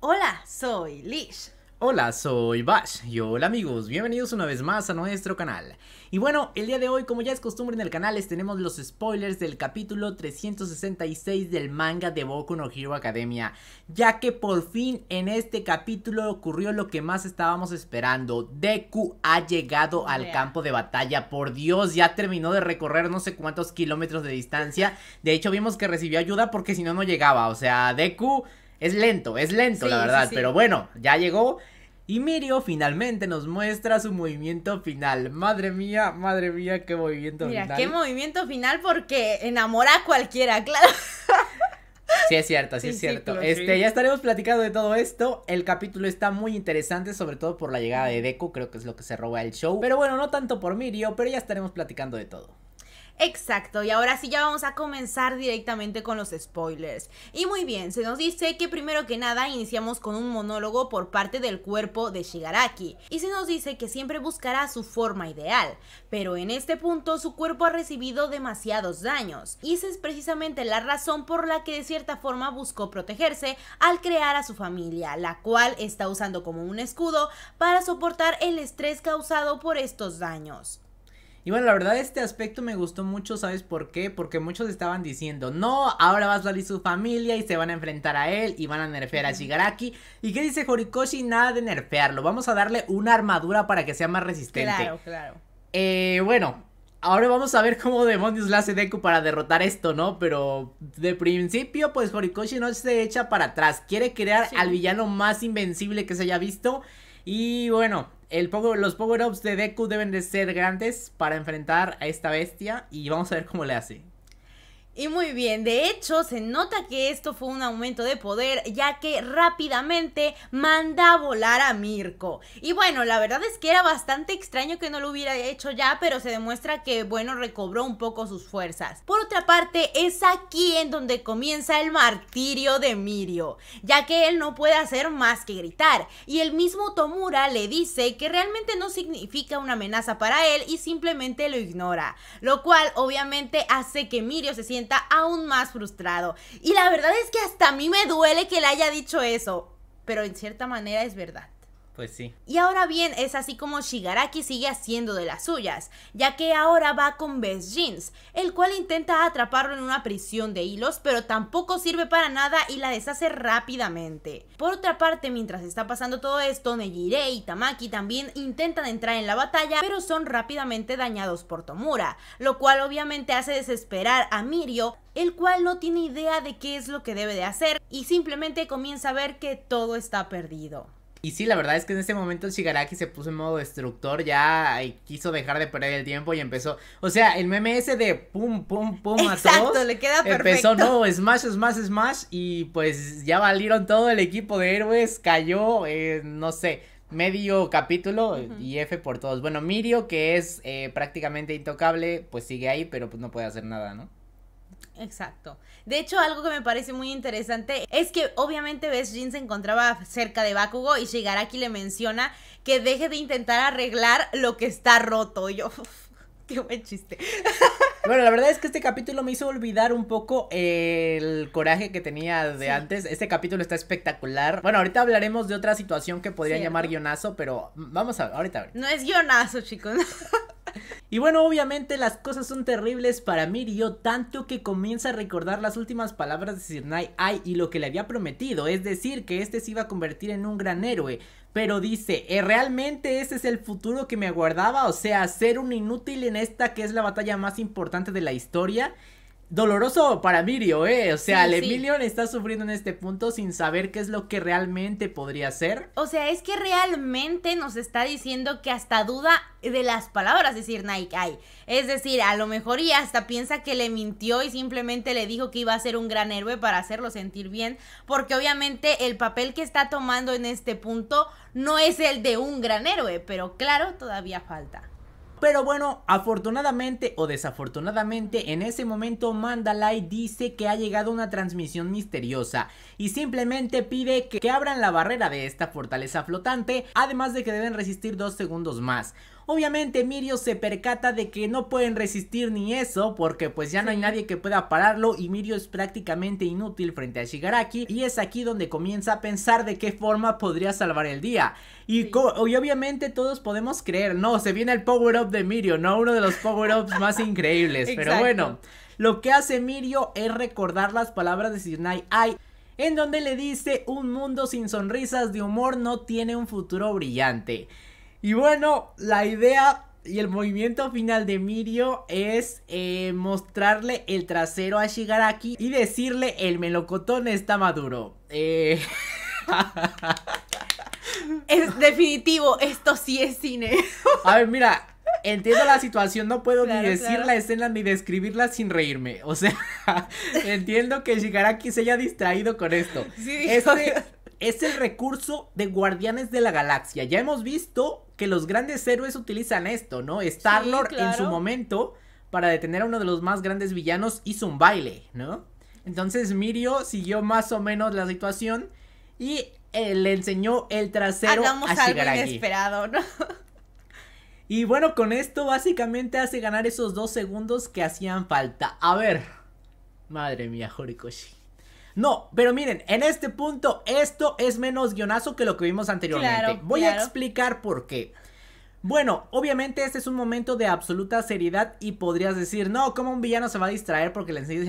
Hola, soy Lish. Hola, soy Bash y hola amigos, bienvenidos una vez más a nuestro canal. Y bueno, el día de hoy, como ya es costumbre en el canal, les tenemos los spoilers del capítulo 366 del manga de Boku no Hero Academia, ya que por fin en este capítulo ocurrió lo que más estábamos esperando. Deku ha llegado al campo de batalla, por Dios, ya terminó de recorrer no sé cuántos kilómetros de distancia. De hecho, vimos que recibió ayuda porque si no, no llegaba, o sea, Deku es lento, es lento, la verdad. Pero bueno, ya llegó. Y Mirio finalmente nos muestra su movimiento final. Madre mía, madre mía, qué movimiento final. Mira, qué movimiento final porque enamora a cualquiera, claro. Sí, es cierto, sí, es cierto. este, ya estaremos platicando de todo esto. El capítulo está muy interesante, sobre todo por la llegada de Deku, creo que es lo que se roba el show. Pero bueno, no tanto por Mirio, pero ya estaremos platicando de todo. Exacto, y ahora sí ya vamos a comenzar directamente con los spoilers. Y muy bien, se nos dice que primero que nada iniciamos con un monólogo por parte del cuerpo de Shigaraki, y se nos dice que siempre buscará su forma ideal, pero en este punto su cuerpo ha recibido demasiados daños, y esa es precisamente la razón por la que de cierta forma buscó protegerse al crear a su familia, la cual está usando como un escudo para soportar el estrés causado por estos daños. Y bueno, la verdad este aspecto me gustó mucho, ¿sabes por qué? Porque muchos estaban diciendo, no, ahora va a salir su familia y se van a enfrentar a él y van a nerfear a Shigaraki. ¿Y qué dice Horikoshi? Nada de nerfearlo, vamos a darle una armadura para que sea más resistente. Claro, claro. Eh, bueno, ahora vamos a ver cómo demonios la hace Deku para derrotar esto, ¿no? Pero de principio, pues Horikoshi no se echa para atrás, quiere crear al villano más invencible que se haya visto. Y bueno, los power-ups de Deku deben de ser grandes para enfrentar a esta bestia y vamos a ver cómo le hace. Y muy bien, de hecho se nota que esto fue un aumento de poder ya que rápidamente manda a volar a Mirko. Y bueno, la verdad es que era bastante extraño que no lo hubiera hecho ya, pero se demuestra que bueno recobró un poco sus fuerzas. Por otra parte, es aquí en donde comienza el martirio de Mirio, ya que él no puede hacer más que gritar. Y el mismo Tomura le dice que realmente no significa una amenaza para él y simplemente lo ignora, lo cual obviamente hace que Mirio se sienta aún más frustrado. Y la verdad es que hasta a mí me duele que le haya dicho eso, pero en cierta manera es verdad. Pues sí. Y ahora bien, es así como Shigaraki sigue haciendo de las suyas, ya que ahora va con Best Jeans, el cual intenta atraparlo en una prisión de hilos, pero tampoco sirve para nada y la deshace rápidamente. Por otra parte, mientras está pasando todo esto, Nejire y Tamaki también intentan entrar en la batalla, pero son rápidamente dañados por Tomura, lo cual obviamente hace desesperar a Mirio, el cual no tiene idea de qué es lo que debe de hacer y simplemente comienza a ver que todo está perdido. Y sí, la verdad es que en ese momento Shigaraki se puso en modo destructor, ya quiso dejar de perder el tiempo y empezó. O sea, el meme ese de pum, pum, pum a todos. le queda perfecto. Empezó, no, smash, smash, smash. Y pues ya valieron todo el equipo de héroes, cayó, eh, no sé, medio capítulo eh, y F por todos. Bueno, Mirio, que es eh, prácticamente intocable, pues sigue ahí, pero pues no puede hacer nada, ¿no? Exacto. De hecho, algo que me parece muy interesante es que obviamente ves, Jin se encontraba cerca de Bakugo y Shigaraki le menciona que deje de intentar arreglar lo que está roto. Yo, qué buen chiste. Bueno, la verdad es que este capítulo me hizo olvidar un poco eh, el coraje que tenía de antes. Este capítulo está espectacular. Bueno, ahorita hablaremos de otra situación que podría llamar guionazo, pero vamos a ahorita ver. No es guionazo, chicos. Y bueno, obviamente las cosas son terribles para Mirio, tanto que comienza a recordar las últimas palabras de Sir Night y lo que le había prometido, es decir, que este se iba a convertir en un gran héroe. Pero dice, eh, ¿realmente ese es el futuro que me aguardaba? O sea, ser un inútil en esta que es la batalla más importante de la historia doloroso para Mirio, ¿eh? O sea, Emilio está sufriendo en este punto sin saber qué es lo que realmente podría ser. O sea, es que realmente nos está diciendo que hasta duda de las palabras decir Nike Es decir, a lo mejor y hasta piensa que le mintió y simplemente le dijo que iba a ser un gran héroe para hacerlo sentir bien, porque obviamente el papel que está tomando en este punto no es el de un gran héroe, pero claro, todavía falta. Pero bueno, afortunadamente o desafortunadamente, en ese momento Mandalay dice que ha llegado una transmisión misteriosa y simplemente pide que, que abran la barrera de esta fortaleza flotante, además de que deben resistir dos segundos más. Obviamente Mirio se percata de que no pueden resistir ni eso porque pues ya no hay nadie que pueda pararlo y Mirio es prácticamente inútil frente a Shigaraki y es aquí donde comienza a pensar de qué forma podría salvar el día. Y, y obviamente todos podemos creer, no, se viene el power-up de Mirio, ¿no? Uno de los power-ups más increíbles, pero bueno. Lo que hace Mirio es recordar las palabras de Sinai Ai en donde le dice un mundo sin sonrisas de humor no tiene un futuro brillante. Y bueno, la idea y el movimiento final de Mirio es eh, mostrarle el trasero a Shigaraki y decirle el melocotón está maduro. Eh, es definitivo, esto sí es cine. a ver, mira, entiendo la situación, no puedo ni decir la escena ni describirla sin reírme. O sea, entiendo que Shigaraki se haya distraído con esto. Sí, este es el recurso de Guardianes de la Galaxia. Ya hemos visto que los grandes héroes utilizan esto, ¿no? Star-Lord en su momento para detener a uno de los más grandes villanos hizo un baile, ¿no? Entonces Mirio siguió más o menos la situación y eh, le enseñó el trasero Hagamos a algo inesperado, ¿no? Y bueno, con esto básicamente hace ganar esos dos segundos que hacían falta. A ver. Madre mía, Horikoshi. No, pero miren, en este punto esto es menos guionazo que lo que vimos anteriormente. Voy a explicar por qué. Bueno, obviamente este es un momento de absoluta seriedad y podrías decir, no, como un villano se va a distraer porque le enseñas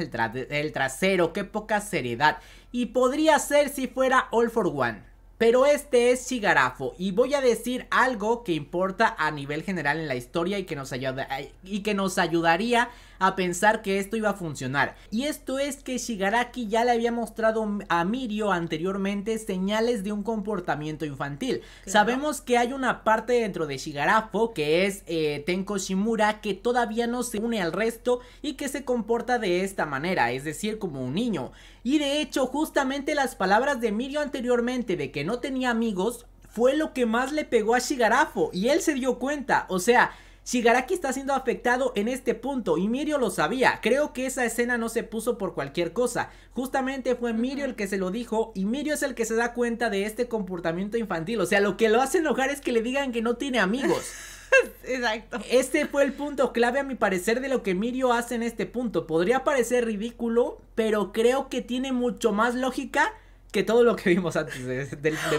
el trasero? Qué poca seriedad. Y podría ser si fuera All for One. Pero este es Shigarafo y voy a decir algo que importa a nivel general en la historia y que nos, ayuda, y que nos ayudaría a pensar que esto iba a funcionar. Y esto es que Shigaraki ya le había mostrado a Mirio anteriormente señales de un comportamiento infantil. Sabemos que hay una parte dentro de Shigarafo que es eh, Tenko Shimura que todavía no se une al resto y que se comporta de esta manera, es decir, como un niño. Y de hecho, justamente las palabras de emilio anteriormente de que no tenía amigos fue lo que más le pegó a Shigarafo y él se dio cuenta, o sea, Shigaraki está siendo afectado en este punto y Mirio lo sabía. Creo que esa escena no se puso por cualquier cosa. Justamente fue Mirio el que se lo dijo y Mirio es el que se da cuenta de este comportamiento infantil. O sea, lo que lo hace enojar es que le digan que no tiene amigos. Exacto. Este fue el punto clave a mi parecer de lo que Mirio hace en este punto. Podría parecer ridículo, pero creo que tiene mucho más lógica que todo lo que vimos antes del de, O sea,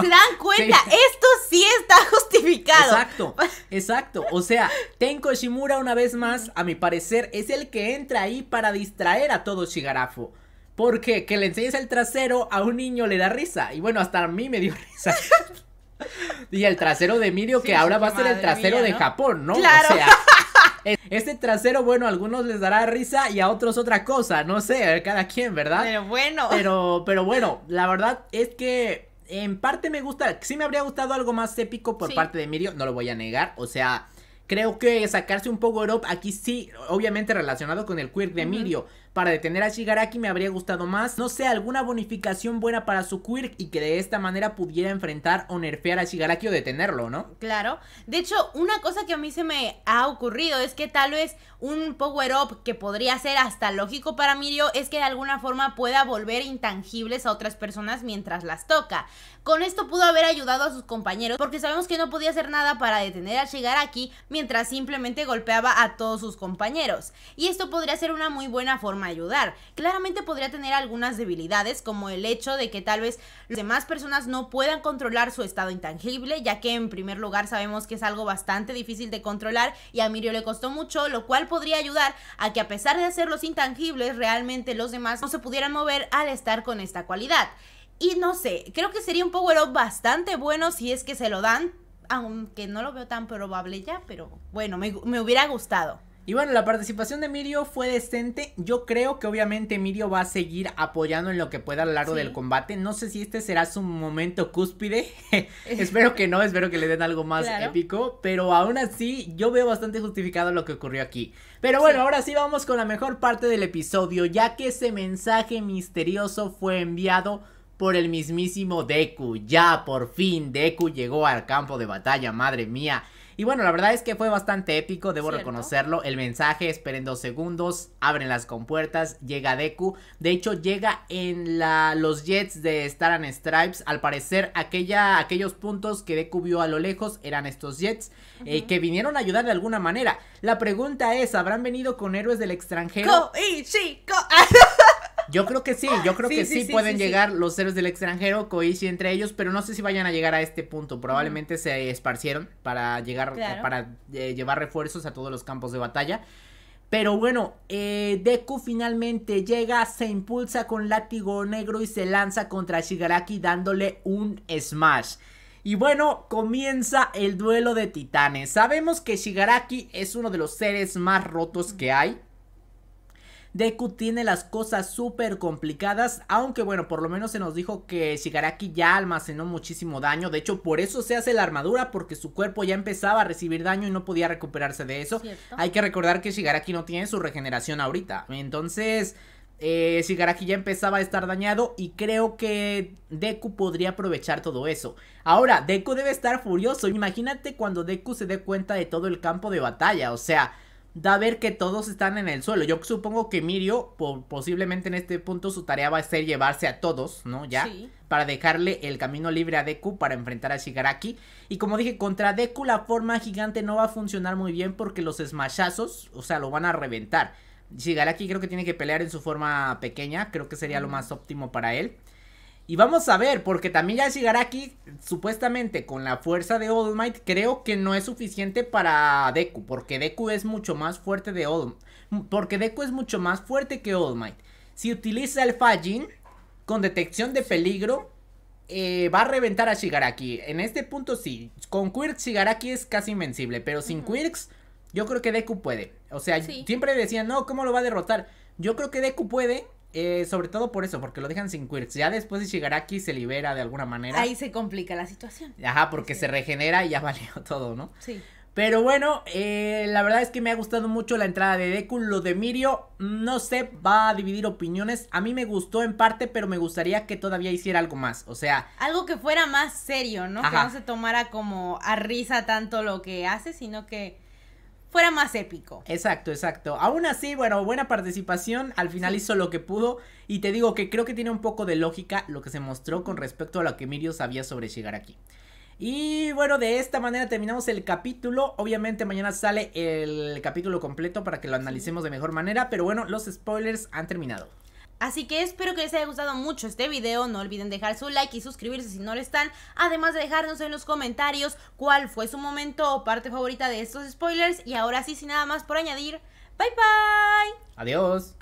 se dan cuenta, esto sí está justificado. Exacto. Exacto, o sea, Tenko Shimura una vez más, a mi parecer, es el que entra ahí para distraer a todo Shigarafu. Porque que le enseñes el trasero a un niño le da risa. Y bueno, hasta a mí me dio risa. y el trasero de Mirio, que ahora va a ser el trasero de Japón, ¿no? Claro. este trasero, bueno, a algunos les dará risa y a otros otra cosa, no sé, a cada quien, ¿verdad? Pero bueno. Pero, pero bueno, la verdad es que en parte me gusta, sí me habría gustado algo más épico por parte de Mirio, no lo voy a negar, o sea, creo que sacarse un power up aquí sí, obviamente relacionado con el quirk de Mirio, para detener a Shigaraki me habría gustado más, no sé, alguna bonificación buena para su Quirk y que de esta manera pudiera enfrentar o nerfear a Shigaraki o detenerlo, ¿no? Claro. De hecho, una cosa que a mí se me ha ocurrido es que tal vez un power up que podría ser hasta lógico para Mirio es que de alguna forma pueda volver intangibles a otras personas mientras las toca. Con esto pudo haber ayudado a sus compañeros porque sabemos que no podía hacer nada para detener a Shigaraki mientras simplemente golpeaba a todos sus compañeros. Y esto podría ser una muy buena forma ayudar. Claramente podría tener algunas debilidades, como el hecho de que tal vez las demás personas no puedan controlar su estado intangible, ya que en primer lugar sabemos que es algo bastante difícil de controlar y a Mirio le costó mucho, lo cual podría ayudar a que a pesar de hacerlos intangibles, realmente los demás no se pudieran mover al estar con esta cualidad. Y no sé, creo que sería un power-up bastante bueno si es que se lo dan, aunque no lo veo tan probable ya, pero bueno, me hubiera gustado. Y bueno, la participación de Mirio fue decente. Yo creo que obviamente Mirio va a seguir apoyando en lo que pueda a lo largo del combate. No sé si este será su momento cúspide. espero que no, espero que le den algo más épico. Pero aún así, yo veo bastante justificado lo que ocurrió aquí. Pero bueno, ahora sí vamos con la mejor parte del episodio, ya que ese mensaje misterioso fue enviado por el mismísimo Deku. Ya, por fin, Deku llegó al campo de batalla, madre mía. Y bueno, la verdad es que fue bastante épico, debo reconocerlo. El mensaje, esperen dos segundos, abren las compuertas, llega Deku. De hecho, llega en la, los jets de Star and Stripes. Al parecer, aquella, aquellos puntos que Deku vio a lo lejos eran estos jets eh, que vinieron a ayudar de alguna manera. La pregunta es, ¿habrán venido con héroes del extranjero? Co Yo creo que sí, ah, yo creo que sí, pueden llegar los seres del extranjero, Koichi entre ellos, pero no sé si vayan a llegar a este punto. Probablemente se esparcieron para llegar, eh, para eh, llevar refuerzos a todos los campos de batalla. Pero bueno, eh, Deku finalmente llega, se impulsa con látigo negro y se lanza contra Shigaraki dándole un smash. Y bueno, comienza el duelo de titanes. Sabemos que Shigaraki es uno de los seres más rotos que hay. Deku tiene las cosas súper complicadas, aunque bueno, por lo menos se nos dijo que Shigaraki ya almacenó muchísimo daño, de hecho por eso se hace la armadura, porque su cuerpo ya empezaba a recibir daño y no podía recuperarse de eso. Hay que recordar que Shigaraki no tiene su regeneración ahorita, entonces... Eh, Shigaraki ya empezaba a estar dañado y creo que Deku podría aprovechar todo eso. Ahora, Deku debe estar furioso. Imagínate cuando Deku se dé cuenta de todo el campo de batalla. O sea, da a ver que todos están en el suelo. Yo supongo que Mirio, posiblemente en este punto, su tarea va a ser llevarse a todos, ¿no? Ya. Para dejarle el camino libre a Deku para enfrentar a Shigaraki. Y como dije, contra Deku la forma gigante no va a funcionar muy bien porque los smashazos, o sea, lo van a reventar. Shigaraki creo que tiene que pelear en su forma pequeña, creo que sería lo más óptimo para él. Y vamos a ver, porque también ya Shigaraki, supuestamente con la fuerza de All Might, creo que no es suficiente para Deku, porque Deku es mucho más fuerte de All Porque Deku es mucho más fuerte que All Might. Si utiliza el Fajin con detección de peligro, eh, va a reventar a Shigaraki. En este punto sí, con Quirks Shigaraki es casi invencible, pero sin Quirks yo creo que Deku puede. O sea, siempre decían, no, ¿cómo lo va a derrotar? Yo creo que Deku puede, eh, sobre todo por eso, porque lo dejan sin quirks. Ya después de llegar aquí se libera de alguna manera. Ahí se complica la situación. Ajá, porque se regenera y ya valió todo, ¿no? Sí. Pero bueno, eh, la verdad es que me ha gustado mucho la entrada de Deku. Lo de Mirio, no sé, va a dividir opiniones. A mí me gustó en parte, pero me gustaría que todavía hiciera algo más. O sea. Algo que fuera más serio, ¿no? Que no se tomara como a risa tanto lo que hace, sino que fuera más épico. Exacto, exacto. Aún así, bueno, buena participación, al final hizo lo que pudo y te digo que creo que tiene un poco de lógica lo que se mostró con respecto a lo que Mirio sabía sobre llegar aquí. Y bueno, de esta manera terminamos el capítulo. Obviamente mañana sale el capítulo completo para que lo analicemos de mejor manera, pero bueno, los spoilers han terminado. Así que espero que les haya gustado mucho este video, no olviden dejar su like y suscribirse si no lo están, además de dejarnos en los comentarios cuál fue su momento o parte favorita de estos spoilers y ahora sí, sin nada más por añadir, bye bye. Adiós.